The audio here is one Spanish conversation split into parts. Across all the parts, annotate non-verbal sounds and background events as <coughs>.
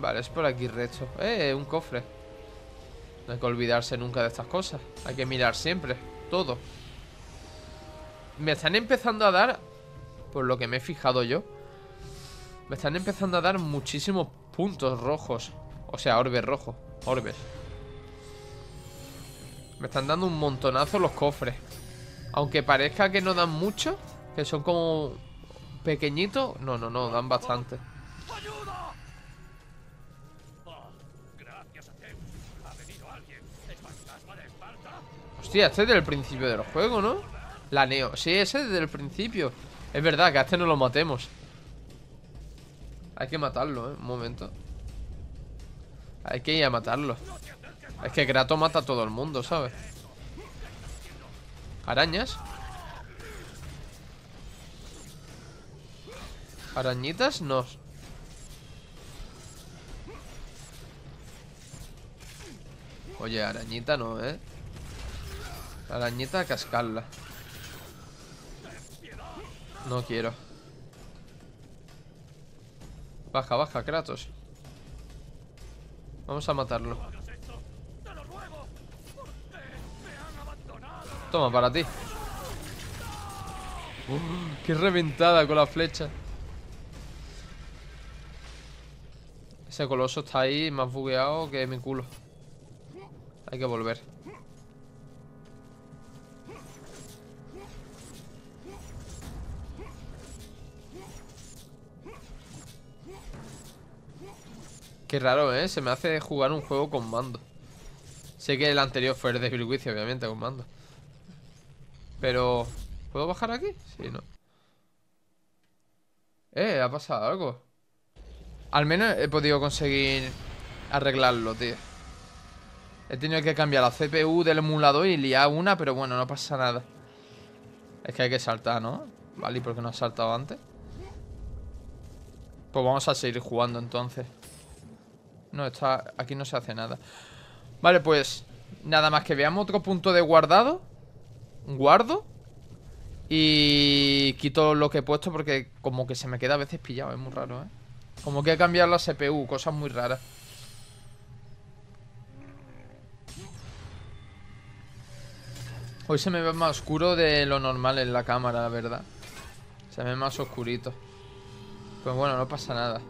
Vale, es por aquí recto. ¡Eh! Un cofre. No hay que olvidarse nunca de estas cosas. Hay que mirar siempre. Todo. Me están empezando a dar... Por lo que me he fijado yo. Me están empezando a dar muchísimos puntos rojos. O sea, orbes rojos. Orbes. Me están dando un montonazo los cofres. Aunque parezca que no dan mucho. Que son como pequeñitos. No, no, no. Dan bastante. Hostia, este es del principio del juego, ¿no? La Neo. Sí, ese es desde el principio. Es verdad que a este no lo matemos. Hay que matarlo, ¿eh? Un momento. Hay que ir a matarlo. Es que Grato mata a todo el mundo, ¿sabes? Arañas. Arañitas, no. Oye, arañita no, ¿eh? La arañeta a cascarla. No quiero. Baja, baja, Kratos. Vamos a matarlo. Toma, para ti. Oh, ¡Qué reventada con la flecha! Ese coloso está ahí más bugueado que mi culo. Hay que volver. Qué raro, ¿eh? Se me hace jugar un juego con mando. Sé que el anterior fue el de Virguicio, obviamente, con mando. Pero... ¿Puedo bajar aquí? Sí, no. Eh, ha pasado algo. Al menos he podido conseguir arreglarlo, tío. He tenido que cambiar la CPU del emulador y liar una, pero bueno, no pasa nada. Es que hay que saltar, ¿no? Vale, ¿y por qué no ha saltado antes? Pues vamos a seguir jugando entonces. No, está, aquí no se hace nada Vale, pues Nada más que veamos otro punto de guardado Guardo Y quito lo que he puesto Porque como que se me queda a veces pillado Es muy raro, ¿eh? Como que he cambiado la CPU Cosas muy raras Hoy se me ve más oscuro de lo normal en la cámara, la verdad Se me ve más oscurito Pues bueno, no pasa nada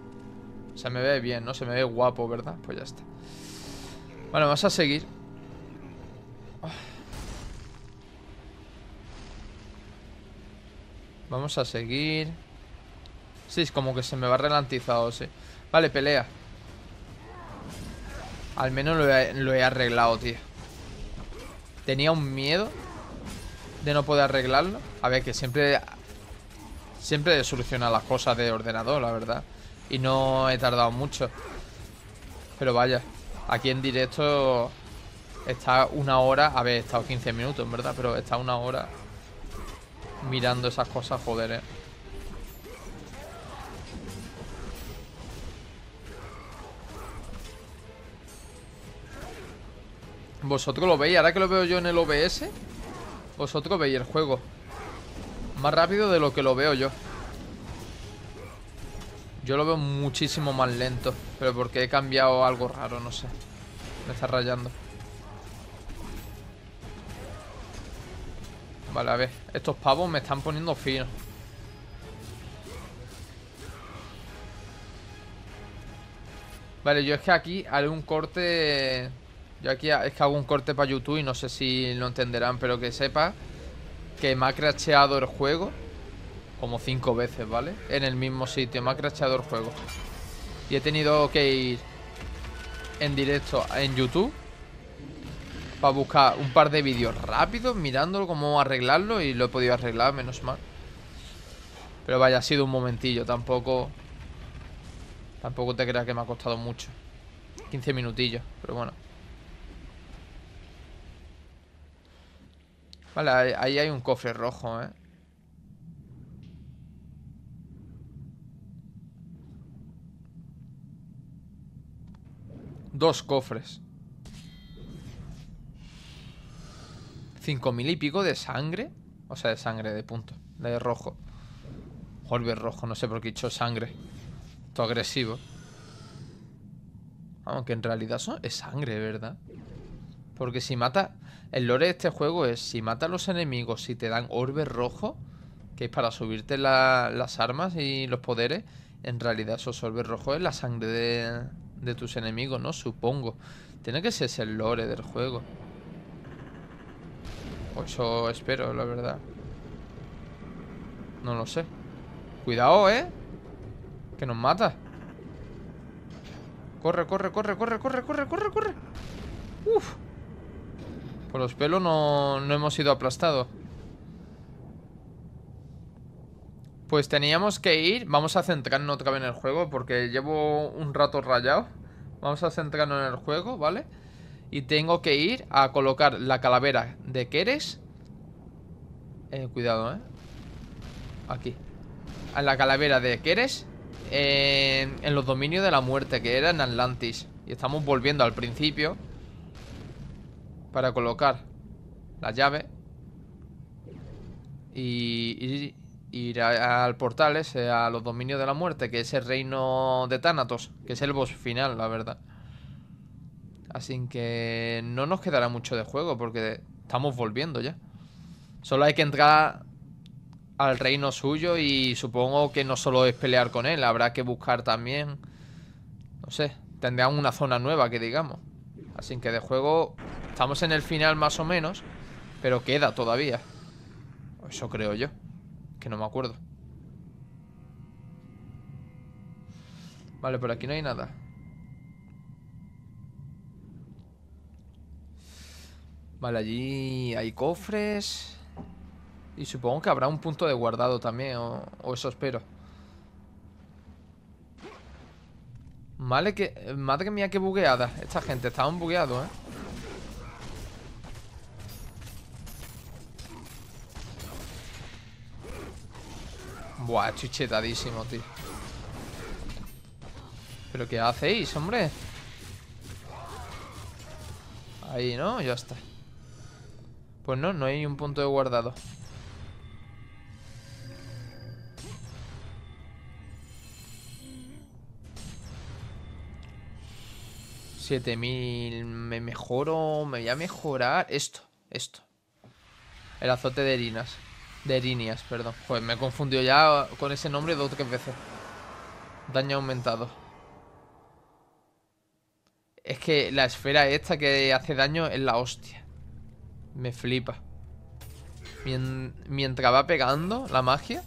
se me ve bien, ¿no? Se me ve guapo, ¿verdad? Pues ya está Bueno, vamos a seguir Vamos a seguir Sí, es como que se me va ralentizado, sí Vale, pelea Al menos lo he, arreglado, tío Tenía un miedo De no poder arreglarlo A ver, que siempre Siempre soluciona las cosas de ordenador, la verdad y no he tardado mucho. Pero vaya, aquí en directo está una hora, a ver, he estado 15 minutos, en verdad, pero está una hora mirando esas cosas, joder, eh. Vosotros lo veis, ahora que lo veo yo en el OBS Vosotros veis el juego Más rápido de lo que lo veo yo yo lo veo muchísimo más lento. Pero porque he cambiado algo raro, no sé. Me está rayando. Vale, a ver. Estos pavos me están poniendo fino Vale, yo es que aquí haré un corte... Yo aquí es que hago un corte para YouTube y no sé si lo entenderán, pero que sepa que me ha cracheado el juego como cinco veces, ¿vale? En el mismo sitio, me ha crasheado el juego. Y he tenido que ir en directo en YouTube para buscar un par de vídeos rápidos, mirándolo, cómo arreglarlo y lo he podido arreglar, menos mal. Pero vaya, ha sido un momentillo, tampoco... Tampoco te creas que me ha costado mucho. 15 minutillos, pero bueno. Vale, ahí hay un cofre rojo, ¿eh? Dos cofres. Cinco mil y pico de sangre. O sea, de sangre, de punto. De rojo. Orbe rojo, no sé por qué he hecho sangre. esto agresivo. Aunque en realidad son, es sangre, ¿verdad? Porque si mata... El lore de este juego es, si mata a los enemigos, y te dan orbe rojo, que es para subirte las armas y los poderes, en realidad esos orbes rojos es la sangre de, de tus enemigos, ¿no? Supongo. Tiene que ser el lore del juego. Pues o eso espero, la verdad. No lo sé. Cuidado, ¿eh? Que nos mata. Corre, corre, corre, corre, corre, corre, corre, corre. Uf. Por los pelos no, no hemos sido aplastados. Pues teníamos que ir, vamos a centrarnos otra vez en el juego porque llevo un rato rayado. Vamos a centrarnos en el juego, ¿vale? Y tengo que ir a colocar la calavera de Keres. Eh, cuidado, ¿eh? Aquí. A la calavera de Keres en, los dominios de la muerte, que era en Atlantis. Y estamos volviendo al principio para colocar la llave. y, ir al portal ese, a los dominios de la muerte, que es el reino de Thanatos, que es el boss final, la verdad. Así que no nos quedará mucho de juego porque estamos volviendo ya. Solo hay que entrar al reino suyo y supongo que no solo es pelear con él, habrá que buscar también, no sé, tendrán una zona nueva que digamos. Así que de juego estamos en el final más o menos, pero queda todavía. Eso creo yo. Que no me acuerdo. Vale, por aquí no hay nada. Vale, allí hay cofres. Y supongo que habrá un punto de guardado también, o, eso espero. Vale, que... Madre mía, qué bugueada. Esta gente, estaban bugueados, ¿eh? Buah, chichetadísimo, tío. ¿Pero qué hacéis, hombre? Ahí, ¿no? Ya está. Pues no, no hay un punto de guardado. ¿7000 me mejoro? Me voy a mejorar. Esto, esto. El azote de herinas. De líneas perdón. pues me he confundido ya con ese nombre dos o tres veces. Daño aumentado. Es que la esfera esta que hace daño es la hostia. Me flipa. mientras va pegando la magia,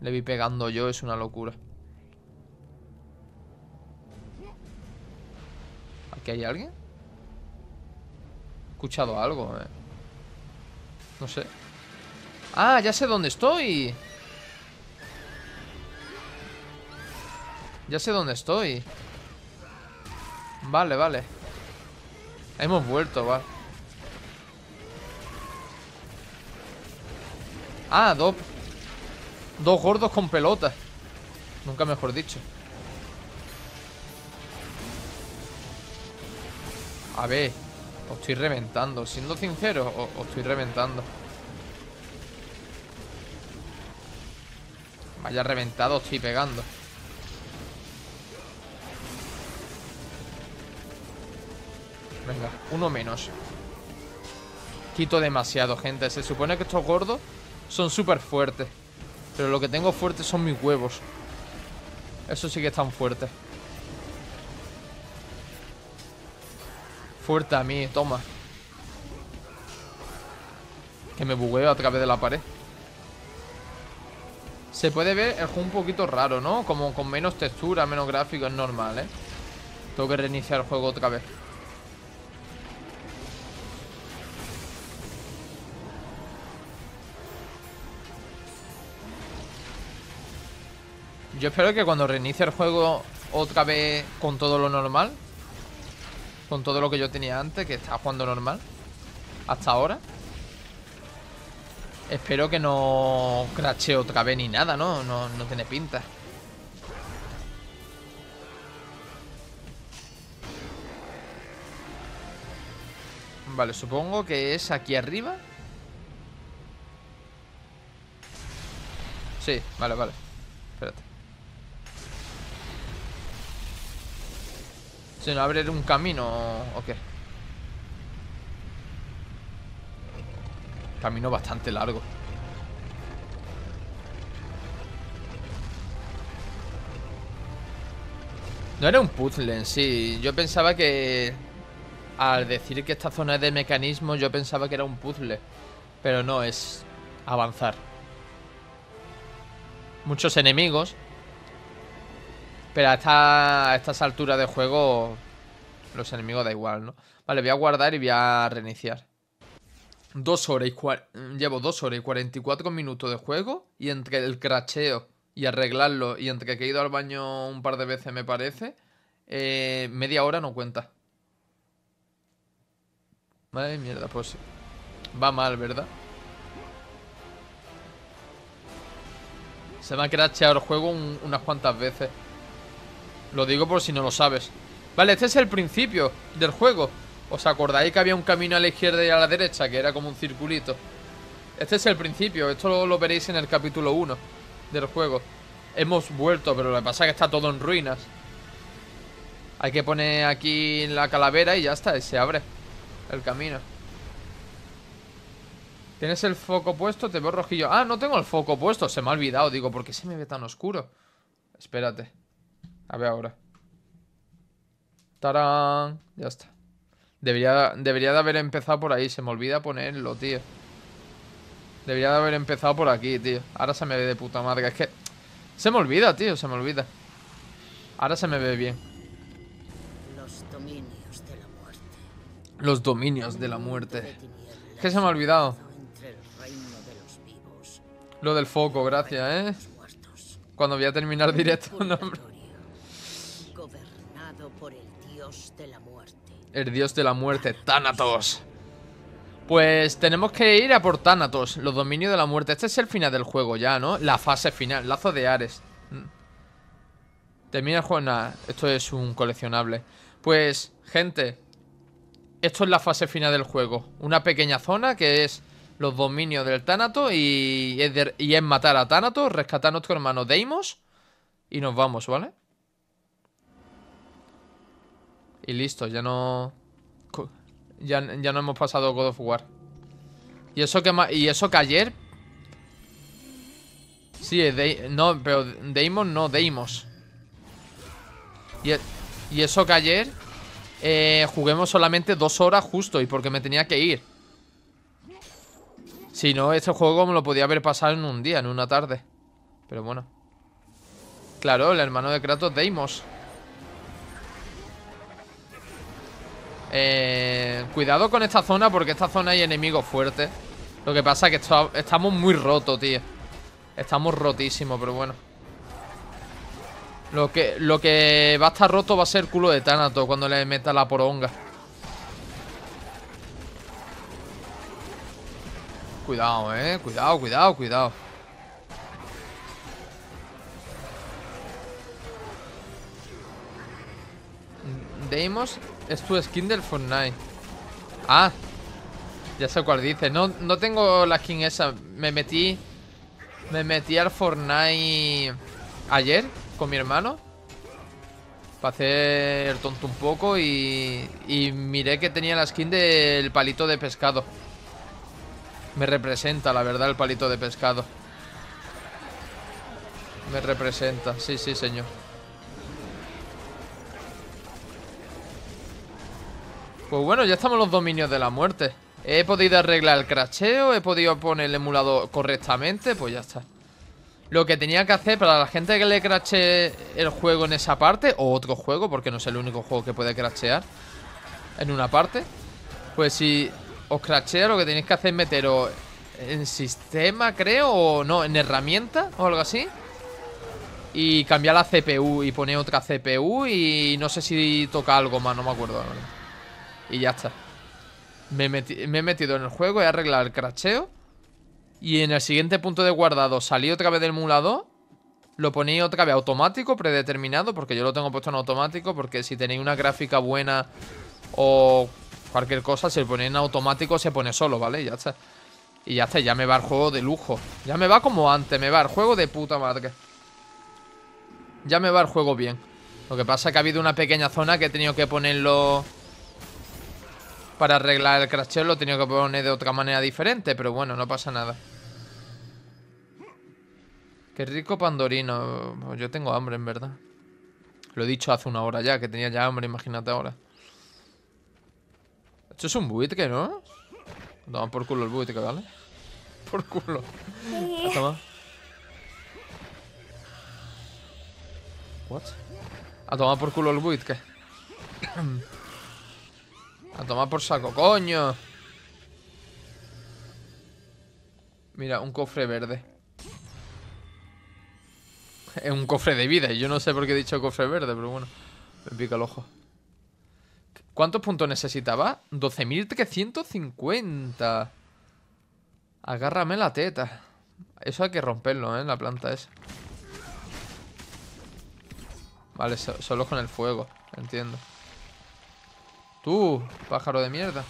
le vi pegando yo, es una locura. ¿Aquí hay alguien? He escuchado algo, eh. No sé. Ah, ya sé dónde estoy Ya sé dónde estoy Vale, vale Hemos vuelto, vale Ah, dos Dos gordos con pelotas Nunca mejor dicho A ver Os estoy reventando Siendo sincero, os estoy reventando Ya reventado estoy pegando. Venga, uno menos. Quito demasiado, gente. Se supone que estos gordos son súper fuertes. Pero lo que tengo fuerte son mis huevos. Eso sí que están fuertes. Fuerte a mí, toma. Que me bugueo a través de la pared. Se puede ver el juego un poquito raro, ¿no? Como con menos textura, menos gráfico, es normal, ¿eh? Tengo que reiniciar el juego otra vez Yo espero que cuando reinicie el juego otra vez con todo lo normal Con todo lo que yo tenía antes, que estaba jugando normal Hasta ahora Espero que no crache otra vez ni nada, ¿no? No, tiene pinta. Vale, supongo que es aquí arriba. Sí, vale, vale. Espérate. ¿Se no abre un camino o qué? Camino bastante largo. No era un puzzle en sí. Yo pensaba que... Al decir que esta zona es de mecanismo, yo pensaba que era un puzzle. Pero no, es avanzar. Muchos enemigos. Pero a, a estas alturas de juego... Los enemigos da igual, ¿no? Vale, voy a guardar y voy a reiniciar. Mm, dos horas y cuarenta Llevo horas y cuatro minutos de juego y entre el cracheo y arreglarlo y entre que he ido al baño un par de veces me parece, eh, media hora no cuenta. Madre mierda, pues Va mal, ¿verdad? Se me ha cracheado el juego unas cuantas veces. Lo digo por si no lo sabes. Vale, este es el principio del juego. ¿Os acordáis que había un camino a la izquierda y a la derecha? Que era como un circulito. Este es el principio. Esto lo, veréis en el capítulo 1 del juego. Hemos vuelto, pero lo que pasa es que está todo en ruinas. Hay que poner aquí la calavera y ya está. Y se abre el camino. ¿Tienes el foco puesto? Te veo rojillo. Ah, no tengo el foco puesto. Se me ha olvidado. Digo, ¿por qué se me ve tan oscuro? Espérate. A ver ahora. Tarán. Ya está. Debería, de haber empezado por ahí. Se me olvida ponerlo, tío. Debería de haber empezado por aquí, tío. Ahora se me ve de puta madre. Es que se me olvida, tío. Se me olvida. Ahora se me ve bien. Los dominios de la muerte. Los dominios de la muerte. Es que se me ha olvidado. Lo del foco, gracias, ¿eh? Cuando voy a terminar directo, no, Gobernado por el dios de la muerte. El dios de la muerte, Thanatos. Pues tenemos que ir a por Thanatos, los dominios de la muerte. Este es el final del juego ya, ¿no? La fase final, lazo de Ares. Mm. Termina el juego, nada, esto es un coleccionable. Pues, gente, esto es la fase final del juego. Una pequeña zona que es los dominios del Thanatos y y es matar a Thanatos, rescatar a nuestro hermano Deimos y nos vamos, ¿vale? Y listo, ya no... Ya, no hemos pasado God of War. Y eso que, y eso ayer... Sí, no, pero deimos no, Deimos. E, y, eso que ayer... Eh, juguemos solamente dos horas justo y porque me tenía que ir. Si no, este juego me lo podía haber pasado en un día, en una tarde. Pero bueno. Claro, el hermano de Kratos, Deimos. Eh, cuidado con esta zona porque esta zona hay enemigos fuertes. Lo que pasa es que estamos muy rotos, tío. Estamos rotísimos, pero bueno. Lo que, lo que va a estar roto va a ser culo de Tanato cuando le meta la poronga. Cuidado, eh. Cuidado, cuidado, cuidado. Deimos es tu skin del Fortnite. Ah. Ya sé cuál dice. No, no tengo la skin esa. Me metí... Me metí al Fortnite ayer con mi hermano. Para hacer tonto un poco y, y miré que tenía la skin del palito de pescado. Me representa, la verdad, el palito de pescado. Me representa, sí, sí, señor. Pues bueno, ya estamos en los dominios de la muerte. He podido arreglar el cracheo, he podido poner el emulador correctamente, pues ya está. Lo que tenía que hacer para la gente que le crache el juego en esa parte, o otro juego, porque no es el único juego que puede crachear en una parte, pues si os crachea lo que tenéis que hacer es meteros en sistema, creo, o no, en herramienta o algo así. Y cambiar la CPU y poner otra CPU y no sé si toca algo más, no me acuerdo. Y ya está. Me, he metido en el juego, he arreglado el cracheo. Y en el siguiente punto de guardado salí otra vez del mulado Lo poní otra vez automático, predeterminado, porque yo lo tengo puesto en automático. Porque si tenéis una gráfica buena o cualquier cosa, si lo ponéis en automático se pone solo, ¿vale? ya está. Y ya está, ya me va el juego de lujo. Ya me va como antes, me va el juego de puta madre. Ya me va el juego bien. Lo que pasa es que ha habido una pequeña zona que he tenido que ponerlo para arreglar el crash lo tenía que poner de otra manera diferente, pero bueno, no pasa nada. Qué rico pandorino. Pues yo tengo hambre, en verdad. Lo he dicho hace una hora ya, que tenía ya hambre, imagínate ahora. Esto es un buitre, ¿no? Toma por culo el buitre, ¿vale? <laughs> Por culo. Toma. What? A tomar por culo el buitre. <clears throat> A tomar por saco, coño. Mira, un cofre verde. Es un cofre de vida. Y yo no sé por qué he dicho cofre verde, pero bueno. Me pica el ojo. ¿Cuántos puntos necesitaba? 12.350. Agárrame la teta. Eso hay que romperlo, ¿eh? La planta esa. Vale, solo con el fuego. Entiendo. Tú, pájaro de mierda.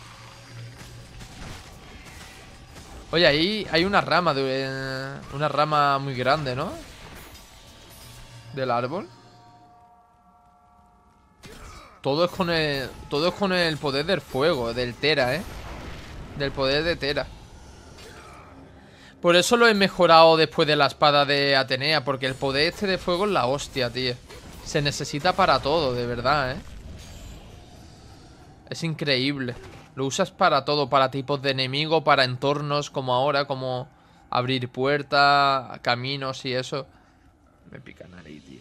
Oye, ahí hay una rama de, eh, Una rama muy grande, ¿no? Del árbol Todo es con el Todo es con el poder del fuego Del Tera, ¿eh? Del poder de Tera Por eso lo he mejorado después de la espada de Atenea Porque el poder este de fuego es la hostia, tío Se necesita para todo, de verdad, ¿eh? Es increíble. Lo usas para todo, para tipos de enemigo, para entornos como ahora, como abrir puertas, caminos y eso. Me pica nariz, tío.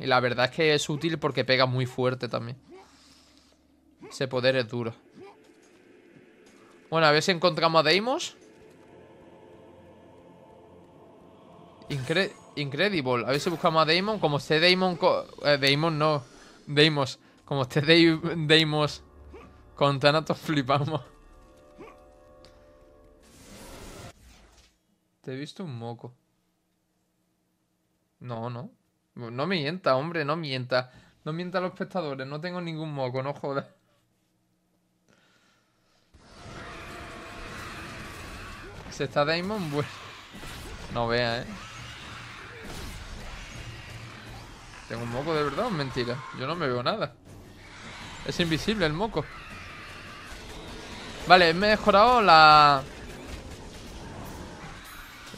Y la verdad es que es útil porque pega muy fuerte también. Ese poder es duro. Bueno, a ver si encontramos a Deimos. Incredible. A ver si buscamos a Deimos. Como sé Deimos... Eh, no. Deimos. Como este Deimos con Thanatos flipamos. Te he visto un moco. No, no. No mienta, hombre, no mienta. No mienta a los espectadores, no tengo ningún moco, no jodas. Se está Damon, bueno. Pues, no vea, eh. Tengo un moco de verdad mentira. Yo no me veo nada. Es invisible el moco. Vale, he mejorado la...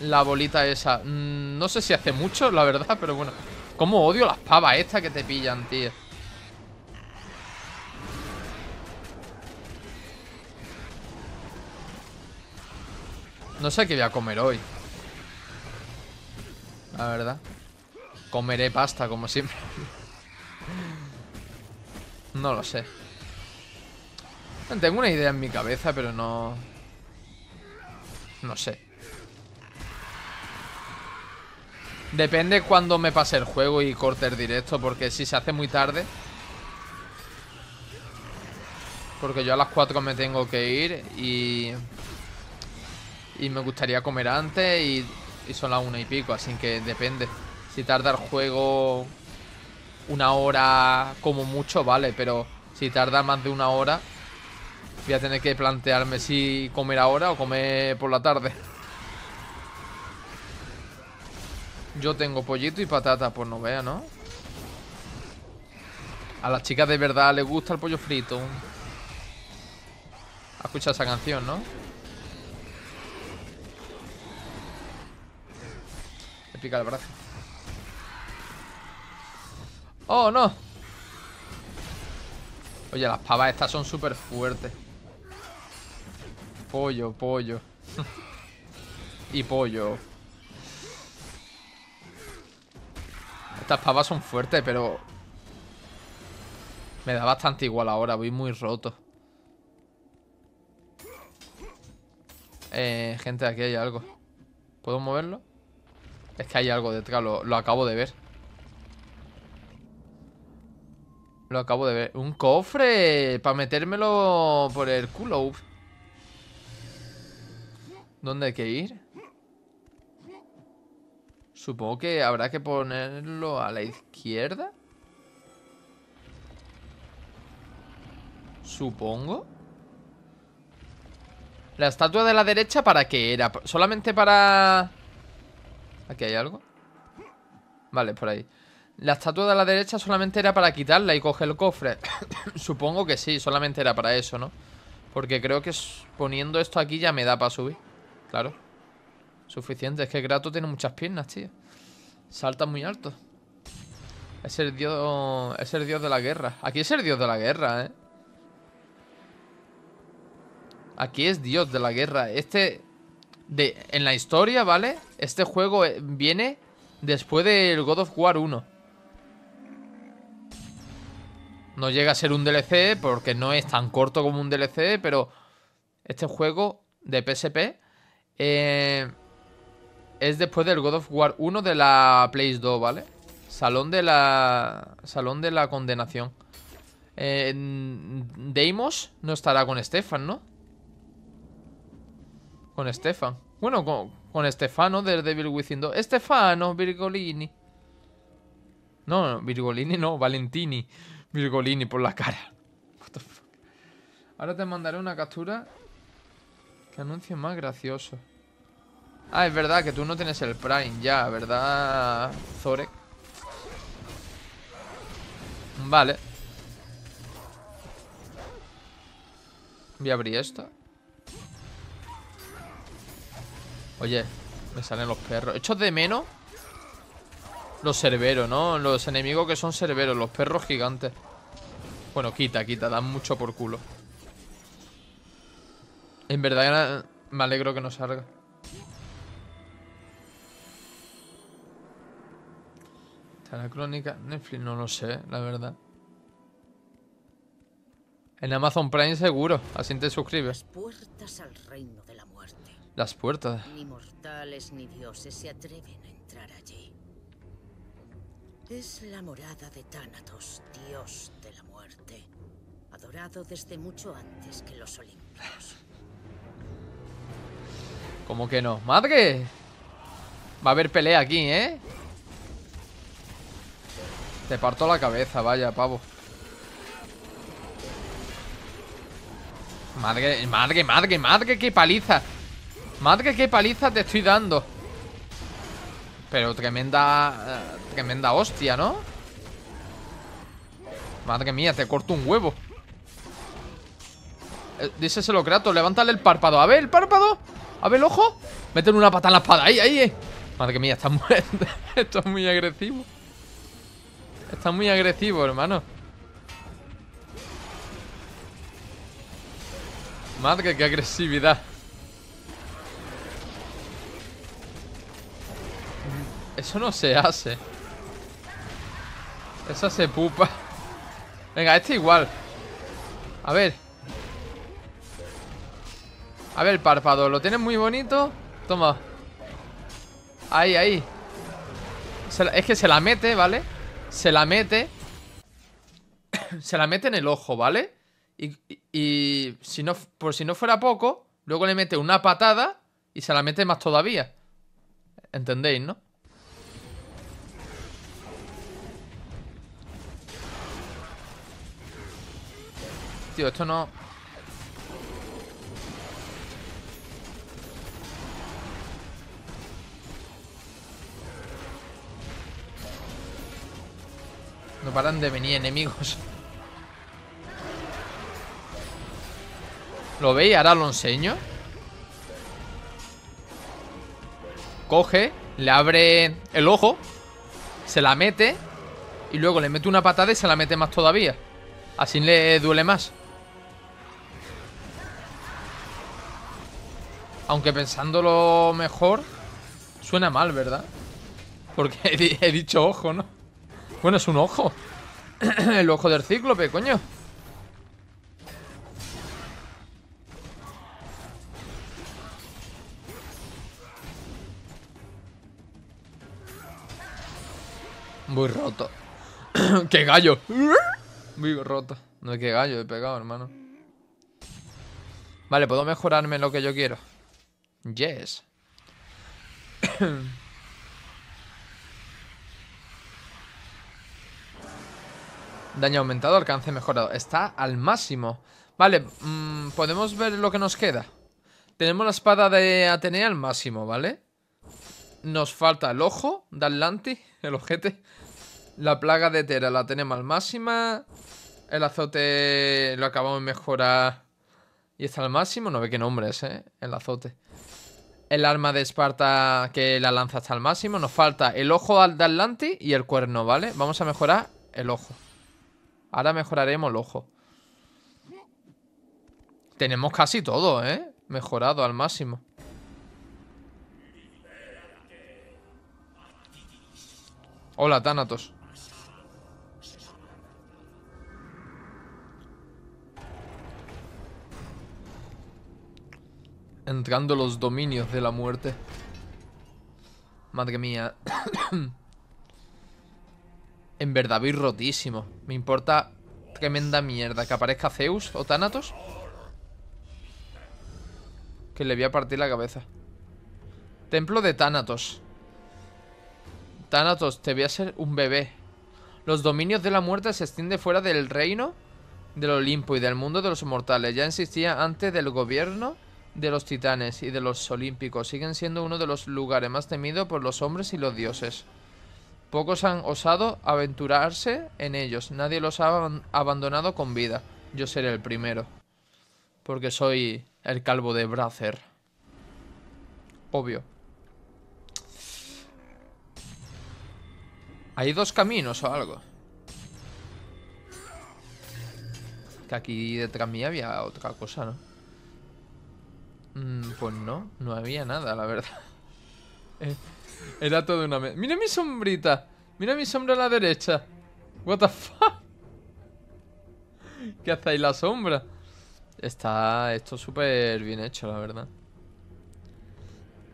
La bolita esa. Mm, no sé si hace mucho, la verdad, pero bueno. Cómo odio las pavas estas que te pillan, tío. No sé qué voy a comer hoy. La verdad. Comeré pasta, como siempre. <laughs> No lo sé. Tengo una idea en mi cabeza, pero no... No sé. Depende cuando me pase el juego y corte el directo, porque si se hace muy tarde... Porque yo a las 4 me tengo que ir y... Y me gustaría comer antes y, y son las 1 y pico, así que depende. Si tarda el juego una hora como mucho, vale, pero si tarda más de una hora, voy a tener que plantearme si comer ahora o comer por la tarde. Yo tengo pollito y patata, pues no vea, ¿no? A las chicas de verdad les gusta el pollo frito. Ha escuchado esa canción, ¿no? Le pica el brazo. ¡Oh, no! Oye, las pavas estas son súper fuertes. Pollo, pollo. <laughs> y pollo. Estas pavas son fuertes, pero... Me da bastante igual ahora, voy muy roto. Eh, gente, aquí hay algo. ¿Puedo moverlo? Es que hay algo detrás, lo, lo acabo de ver. Lo acabo de ver. Un cofre. Para metérmelo por el culo. ¿Dónde hay que ir? Supongo que habrá que ponerlo a la izquierda. Supongo. ¿La estatua de la derecha para qué era? ¿Solamente para...? ¿Aquí hay algo? Vale, por ahí la estatua de la derecha solamente era para quitarla y coge el cofre. <coughs> Supongo que sí, solamente era para eso, ¿no? Porque creo que poniendo esto aquí ya me da para subir. Claro. Suficiente. Es que Grato tiene muchas piernas, tío. Salta muy alto. Es el dios... Es el dios de la guerra. Aquí es el dios de la guerra, ¿eh? Aquí es dios de la guerra. Este... De, en la historia, ¿vale? Este juego eh, viene después del God of War 1. No llega a ser un DLC porque no es tan corto como un DLC, pero este juego de PSP eh, es después del God of War 1 de la Play 2, ¿vale? Salón de la. Salón de la condenación. Eh, Deimos no estará con Stefan, ¿no? Con Stefan. Bueno, con, con Stefano de Devil Within 2. Estefano Virgolini. No, no, Virgolini no, Valentini. Virgolini por la cara. Ahora te mandaré una captura que anuncio más gracioso. Ah, es verdad que tú no tienes el Prime ya, ¿verdad, Zorek? Vale. Voy a abrir esto. Oye, me salen los perros. ¿Echo de menos los cerberos, ¿no? Los enemigos que son cerberos, los perros gigantes. Bueno, quita, quita, dan mucho por culo. En verdad me alegro que no salga. ¿Está la crónica? Netflix no lo sé, la verdad. En Amazon Prime seguro, así te suscribes. Las puertas al reino de la muerte. Las puertas. Ni mortales ni dioses se atreven a entrar allí. Es la morada de Thanatos, dios de la muerte, adorado desde mucho antes que los Olimpios. ¿Cómo que no? ¡Madre! Va a haber pelea aquí, ¿eh? Te parto la cabeza, vaya, pavo. Madre, madre, madre, madre, qué paliza. Madre, qué paliza te estoy dando. Pero tremenda... Eh, tremenda hostia, ¿no? Madre mía, te corto un huevo se eh, Díselo, Kratos, levántale el párpado A ver, el párpado A ver, el ojo meten una pata en la espada, ahí, ahí eh. Madre mía, está muy, <laughs> muy agresivo Está muy agresivo, hermano Madre, qué agresividad Eso no se hace esa se pupa. Venga, este igual. A ver. A ver, el párpado. Lo tienes muy bonito. Toma. Ahí, ahí. es que se la mete, ¿vale? Se la mete. <coughs> se la mete en el ojo, ¿vale? Y, y, si no, por si no fuera poco, luego le mete una patada y se la mete más todavía. ¿Entendéis, no? Esto no... No paran de venir enemigos. ¿Lo veis? Ahora lo enseño. Coge, le abre el ojo, se la mete y luego le mete una patada y se la mete más todavía. Así le duele más. Aunque pensándolo mejor, suena mal, ¿verdad? Porque <laughs> he, dicho ojo, ¿no? Bueno, es un ojo. <clears throat> El ojo del cíclope, coño. Muy roto. <clears throat> ¡Qué gallo! <clears throat> Muy roto. No es que gallo, he pegado, hermano. Vale, puedo mejorarme lo que yo quiero. Yes. <coughs> Daño aumentado, alcance mejorado. Está al máximo. Vale, mm, podemos ver lo que nos queda. Tenemos la espada de Atenea al máximo, ¿vale? Nos falta el ojo de Atlantis, <laughs> el objeto. La plaga de Tera la tenemos al máximo El azote lo acabamos de mejorar. Y está al máximo. No ve qué es, ¿eh? El azote el arma de Esparta que la lanza hasta el máximo. Nos falta el ojo de Atlantis y el cuerno, ¿vale? Vamos a mejorar el ojo. Ahora mejoraremos el ojo. Tenemos casi todo, ¿eh? Mejorado al máximo. Hola, Thanatos. Entrando los dominios de la muerte. Madre mía. <coughs> en verdad voy rotísimo. Me importa tremenda mierda que aparezca Zeus o Thanatos. Que le voy a partir la cabeza. Templo de Thanatos. Thanatos, te voy a ser un bebé. Los dominios de la muerte se extienden fuera del reino del Olimpo y del mundo de los mortales. Ya existía antes del gobierno de los titanes y de los olímpicos siguen siendo uno de los lugares más temidos por los hombres y los dioses. Pocos han osado aventurarse en ellos, nadie los ha abandonado con vida. Yo seré el primero, porque soy el calvo de Bracer. Obvio. Hay dos caminos o algo. Que aquí detrás mí había otra cosa, ¿no? Mm, pues no, no había nada, la verdad. <laughs> Eh, era todo una... ¡Mira mi sombrita! ¡Mira mi sombra a la derecha! ¿What the fuck? ¿Qué hacéis, la sombra? Está esto súper bien hecho, la verdad.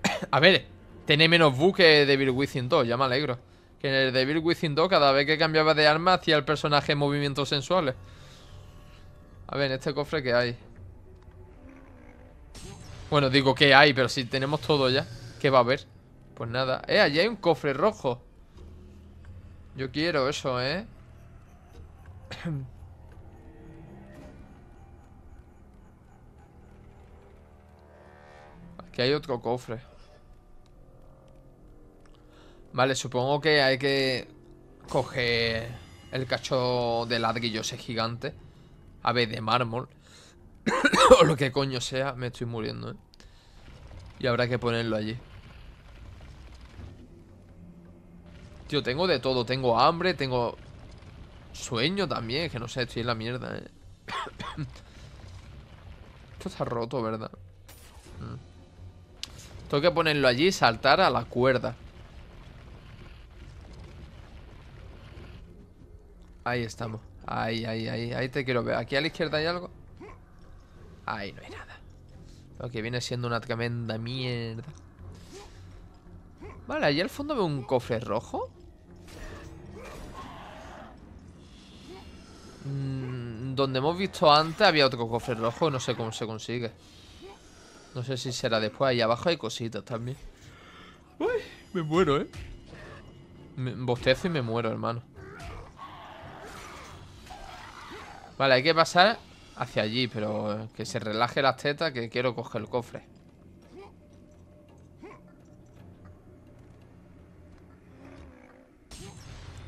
<coughs> a ver, tiene menos buque que Devil Within 2, ya me alegro. Que en el Devil Within 2 cada vez que cambiaba de arma hacía el personaje movimientos sensuales. A ver, en este cofre que hay. Bueno, digo que hay, pero si tenemos todo ya ¿Qué va a haber? Pues nada Eh, allí hay un cofre rojo Yo quiero eso, eh Aquí hay otro cofre Vale, supongo que hay que Coger El cacho de ladrillo ese gigante Ave de mármol <coughs> o lo que coño sea, me estoy muriendo, ¿eh? Y habrá que ponerlo allí. Tío, tengo de todo. Tengo hambre, tengo... Sueño también, que no sé, estoy en la mierda, ¿eh? <coughs> Esto está roto, ¿verdad? Mm. Tengo que ponerlo allí y saltar a la cuerda. Ahí estamos. Ahí, ahí, ahí. Ahí te quiero ver. ¿Aquí a la izquierda hay algo? Ahí no hay nada. Lo que viene siendo una tremenda mierda. Vale, allí al fondo veo un cofre rojo. Mm, donde hemos visto antes había otro cofre rojo. No sé cómo se consigue. No sé si será después. Ahí abajo hay cositas también. Uy, me muero, ¿eh? bostezo y me muero, hermano. Vale, hay que pasar hacia allí, pero que se relaje las tetas que quiero coger el cofre.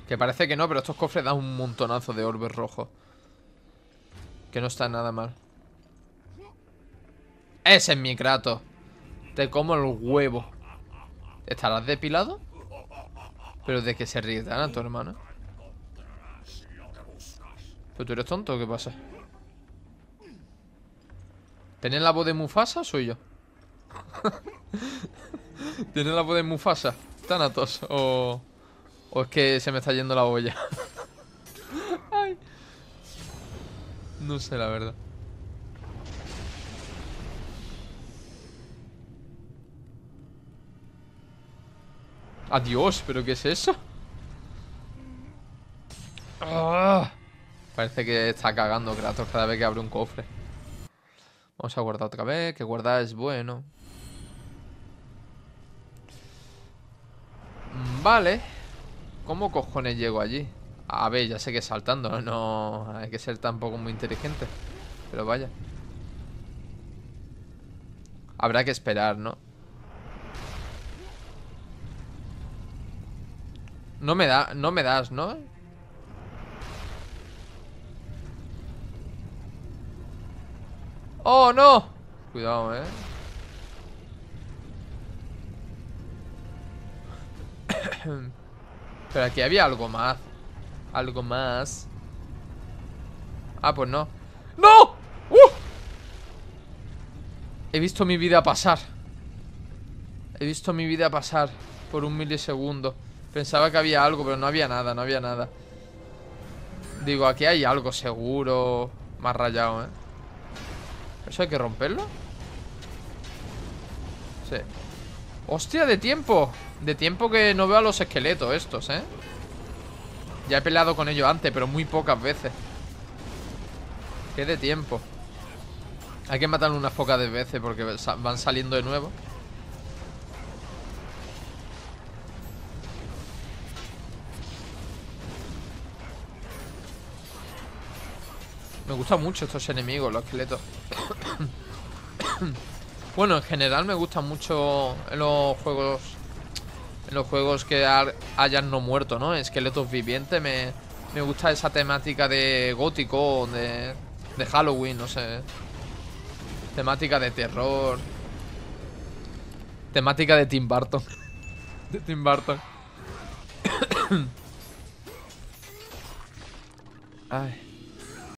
Que parece que no, pero estos cofres dan un montonazo de orbes rojos. Que no está nada mal. Ese es mi crato Te como el huevo. ¿Estarás depilado? Pero de que se ríe a tu hermano. ¿Pero tú eres tonto o qué pasa? ¿Tienen la voz de Mufasa o soy yo? <laughs> ¿Tienes la voz de Mufasa? ¿Tanatos? o... O es que se me está yendo la olla <laughs> No sé la verdad Adiós, ¿pero qué es eso? Ah. Parece que está cagando Kratos cada vez que abre un cofre Vamos a guardar otra vez, que guardar es bueno. Vale. ¿Cómo cojones llego allí? A ver, ya sé que saltando, no hay que ser tampoco muy inteligente. Pero vaya. Habrá que esperar, ¿no? No me da, no me das, ¿no? ¡Oh, no! Cuidado, eh. <coughs> Pero aquí había algo más. Algo más. Ah, pues no. ¡No! ¡Uh! He visto mi vida pasar. He visto mi vida pasar por un milisegundo. Pensaba que había algo, pero no había nada, no había nada. Digo, aquí hay algo seguro. Más rayado, ¿eh? ¿Eso hay que romperlo? Sí ¡Hostia, de tiempo! De tiempo que no veo a los esqueletos estos, ¿eh? Ya he peleado con ellos antes, pero muy pocas veces ¡Qué de tiempo Hay que matarlo unas pocas de veces porque van saliendo de nuevo Me gustan mucho estos enemigos, los esqueletos <coughs> bueno, en general me gustan mucho los juegos... En los juegos que hayan no muerto, ¿no? Esqueletos vivientes me, me gusta esa temática de gótico, de, de Halloween, no sé. Temática de terror. Temática de Tim Burton. <coughs> de Tim Burton. <coughs> Ay.